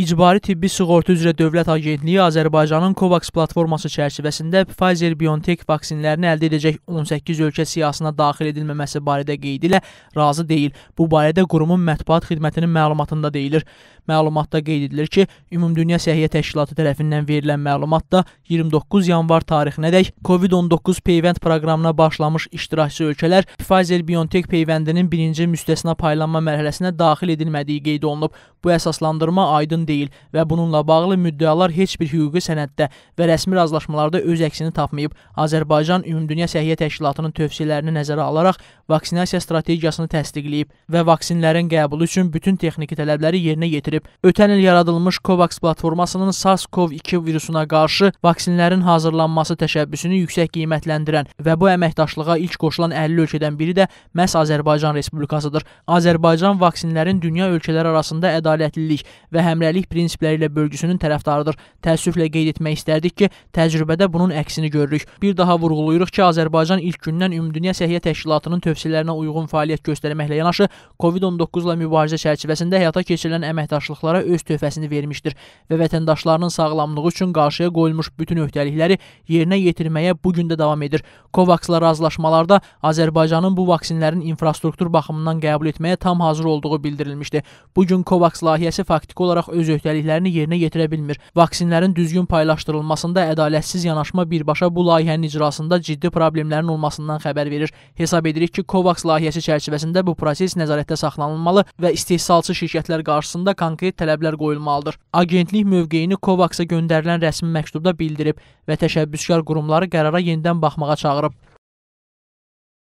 İcbari tibbi sığorta üzrə Dövlət Agentliyi Azərbaycanın COVAX platforması çərçivəsində Pfizer-BioNTech vaksinlərini əldə edəcək 18 ölkə siyasına daxil edilməməsi barədə qeyd ilə razı deyil. Bu barədə qurumun mətbuat xidmətinin məlumatında deyilir. Məlumatda qeyd edilir ki, Ümumdünya Səhiyyə Təşkilatı tərəfindən verilən məlumatda 29 yanvar tarixinədək COVID-19 peyvənd proqramına başlamış iştirakçı ölkələr Pfizer-BioNTech peyvəndinin birinci müstəsna paylanma mərhələsinə daxil edilmədiyi qeyd olunub. Bu əsaslandırma aydın lazım deyil və bununla bağlı müddəalar heç bir hüquqi sənəddə və rəsmi razılaşmalarda öz əksini tapmayıb. Azərbaycan Ümumdünya Səhiyyə Təşkilatının tövsiyələrini nəzərə alaraq vaksinasiya strategiyasını təsdiqləyib və vaksinlərin qəbulu üçün bütün texniki tələbləri yerinə yetirib. Ötən il yaradılmış COVAX platformasının SARS-CoV-2 virusuna qarşı vaksinlərin hazırlanması təşəbbüsünü yüksək qiymətləndirən və bu əməkdaşlığa ilk qoşulan 50 ölkədən biri də məhz Azərbaycan Respublikasıdır. Azərbaycan vaksinlərin dünya ölkələri arasında ədalətlilik və həmrəylik bərabərlik prinsipləri ilə bölgüsünün tərəfdarıdır. Təəssüflə qeyd etmək istərdik ki, təcrübədə bunun əksini görürük. Bir daha vurğulayırıq ki, Azərbaycan ilk gündən Ümumdünya Səhiyyə Təşkilatının tövsiyələrinə uyğun fəaliyyət göstərməklə yanaşı COVID-19 ilə mübarizə çərçivəsində həyata keçirilən əməkdaşlıqlara öz töhfəsini vermişdir və vətəndaşlarının sağlamlığı üçün qarşıya qoyulmuş bütün öhdəlikləri yerinə yetirməyə bu gün də davam edir. COVAX-la razılaşmalarda Azərbaycanın bu vaksinlərin infrastruktur baxımından qəbul etməyə tam hazır olduğu bildirilmişdi. Bu gün COVAX layihəsi faktiki olaraq öz öz öhdəliklərini yerinə yetirə bilmir. Vaksinlərin düzgün paylaşdırılmasında ədalətsiz yanaşma birbaşa bu layihənin icrasında ciddi problemlərin olmasından xəbər verir. Hesab edirik ki, COVAX layihəsi çərçivəsində bu proses nəzarətdə saxlanılmalı və istehsalçı şirkətlər qarşısında konkret tələblər qoyulmalıdır. Agentlik mövqeyini COVAX-a göndərilən rəsmi məktubda bildirib və təşəbbüskar qurumları qərara yenidən baxmağa çağırıb.